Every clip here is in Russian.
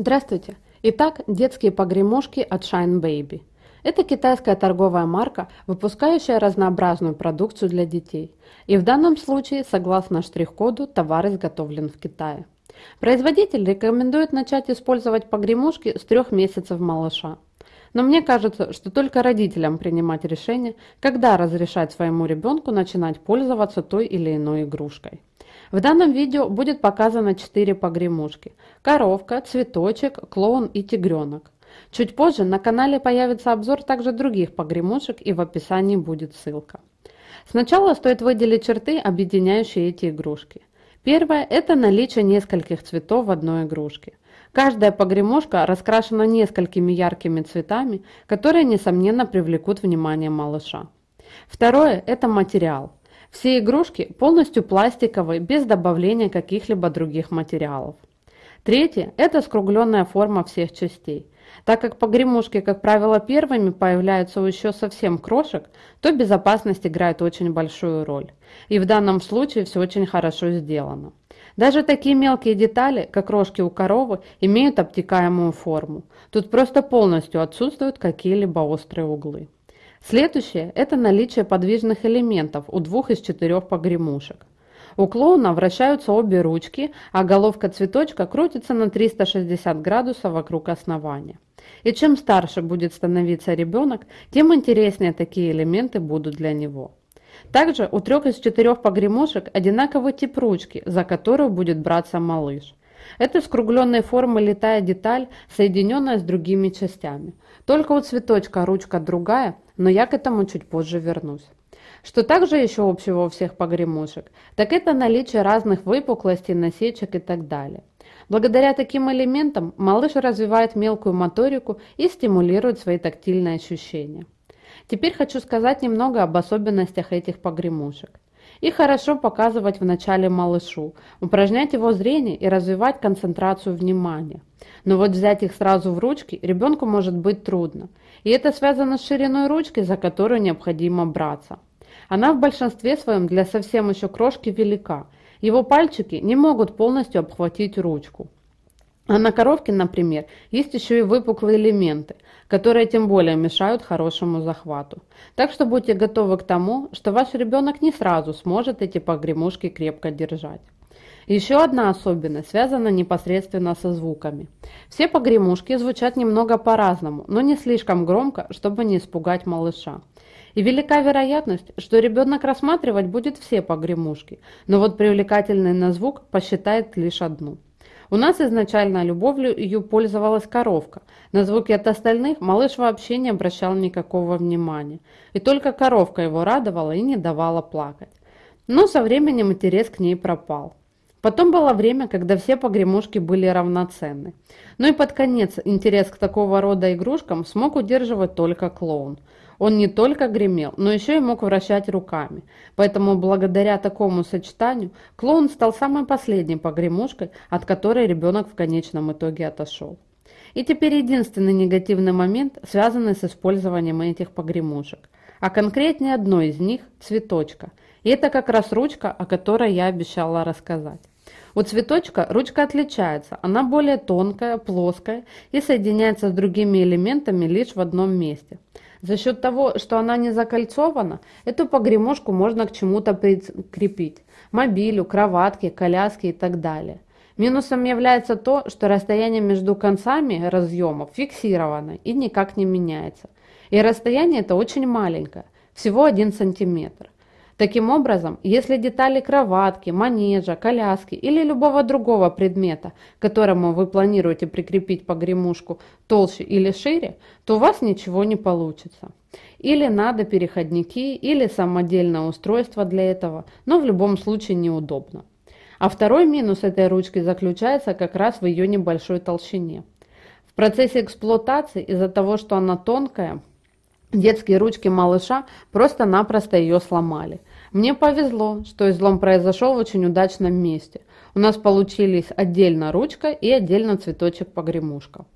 Здравствуйте! Итак, детские погремушки от Shine Baby. Это китайская торговая марка, выпускающая разнообразную продукцию для детей. И в данном случае, согласно штрих-коду, товар изготовлен в Китае. Производитель рекомендует начать использовать погремушки с трех месяцев малыша. Но мне кажется, что только родителям принимать решение, когда разрешать своему ребенку начинать пользоваться той или иной игрушкой. В данном видео будет показано 4 погремушки. Коровка, цветочек, клоун и тигренок. Чуть позже на канале появится обзор также других погремушек и в описании будет ссылка. Сначала стоит выделить черты, объединяющие эти игрушки. Первое – это наличие нескольких цветов в одной игрушке. Каждая погремушка раскрашена несколькими яркими цветами, которые, несомненно, привлекут внимание малыша. Второе – это материал. Все игрушки полностью пластиковые, без добавления каких-либо других материалов. Третье – это скругленная форма всех частей. Так как погремушки, как правило, первыми появляются у еще совсем крошек, то безопасность играет очень большую роль. И в данном случае все очень хорошо сделано. Даже такие мелкие детали, как рожки у коровы, имеют обтекаемую форму. Тут просто полностью отсутствуют какие-либо острые углы. Следующее – это наличие подвижных элементов у двух из четырех погремушек. У клоуна вращаются обе ручки, а головка цветочка крутится на 360 градусов вокруг основания. И чем старше будет становиться ребенок, тем интереснее такие элементы будут для него. Также у трех из четырех погремушек одинаковый тип ручки, за которую будет браться малыш. Это скругленная форма летая деталь, соединенная с другими частями. Только у цветочка ручка другая, но я к этому чуть позже вернусь. Что также еще общего у всех погремушек, так это наличие разных выпуклостей, насечек и так далее. Благодаря таким элементам малыш развивает мелкую моторику и стимулирует свои тактильные ощущения. Теперь хочу сказать немного об особенностях этих погремушек и хорошо показывать в начале малышу, упражнять его зрение и развивать концентрацию внимания. Но вот взять их сразу в ручки ребенку может быть трудно, и это связано с шириной ручки, за которую необходимо браться. Она в большинстве своем для совсем еще крошки велика, его пальчики не могут полностью обхватить ручку. А на коровке, например, есть еще и выпуклые элементы, которые тем более мешают хорошему захвату. Так что будьте готовы к тому, что ваш ребенок не сразу сможет эти погремушки крепко держать. Еще одна особенность связана непосредственно со звуками. Все погремушки звучат немного по-разному, но не слишком громко, чтобы не испугать малыша. И велика вероятность, что ребенок рассматривать будет все погремушки, но вот привлекательный на звук посчитает лишь одну – у нас изначально любовью пользовалась коровка. На звуки от остальных малыш вообще не обращал никакого внимания. И только коровка его радовала и не давала плакать. Но со временем интерес к ней пропал. Потом было время, когда все погремушки были равноценны. Ну и под конец интерес к такого рода игрушкам смог удерживать только клоун – он не только гремел, но еще и мог вращать руками. Поэтому благодаря такому сочетанию клоун стал самой последней погремушкой, от которой ребенок в конечном итоге отошел. И теперь единственный негативный момент, связанный с использованием этих погремушек. А конкретнее одной из них – цветочка. И это как раз ручка, о которой я обещала рассказать. У цветочка ручка отличается, она более тонкая, плоская и соединяется с другими элементами лишь в одном месте – за счет того, что она не закольцована, эту погремушку можно к чему-то прикрепить. Мобилю, кроватке, коляске и так далее. Минусом является то, что расстояние между концами разъемов фиксировано и никак не меняется. И расстояние это очень маленькое, всего 1 сантиметр. Таким образом, если детали кроватки, манежа, коляски или любого другого предмета, которому вы планируете прикрепить погремушку толще или шире, то у вас ничего не получится. Или надо переходники, или самодельное устройство для этого, но в любом случае неудобно. А второй минус этой ручки заключается как раз в ее небольшой толщине. В процессе эксплуатации из-за того, что она тонкая, Детские ручки малыша просто-напросто ее сломали. Мне повезло, что излом произошел в очень удачном месте. У нас получились отдельно ручка и отдельно цветочек-погремушка.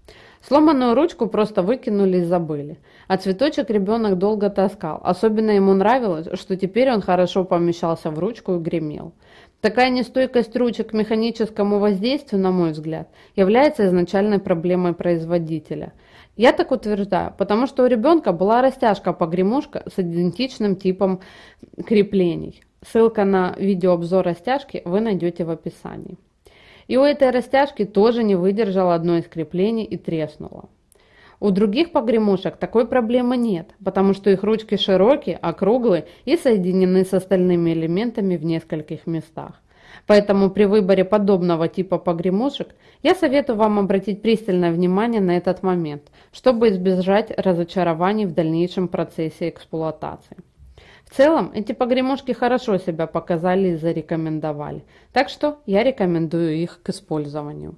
Сломанную ручку просто выкинули и забыли. А цветочек ребенок долго таскал. Особенно ему нравилось, что теперь он хорошо помещался в ручку и гремел. Такая нестойкость ручек к механическому воздействию, на мой взгляд, является изначальной проблемой производителя. Я так утверждаю, потому что у ребенка была растяжка-погремушка с идентичным типом креплений. Ссылка на видеообзор растяжки вы найдете в описании. И у этой растяжки тоже не выдержало одно из креплений и треснуло. У других погремушек такой проблемы нет, потому что их ручки широкие, округлые и соединены с остальными элементами в нескольких местах. Поэтому при выборе подобного типа погремушек я советую вам обратить пристальное внимание на этот момент, чтобы избежать разочарований в дальнейшем процессе эксплуатации. В целом, эти погремушки хорошо себя показали и зарекомендовали, так что я рекомендую их к использованию.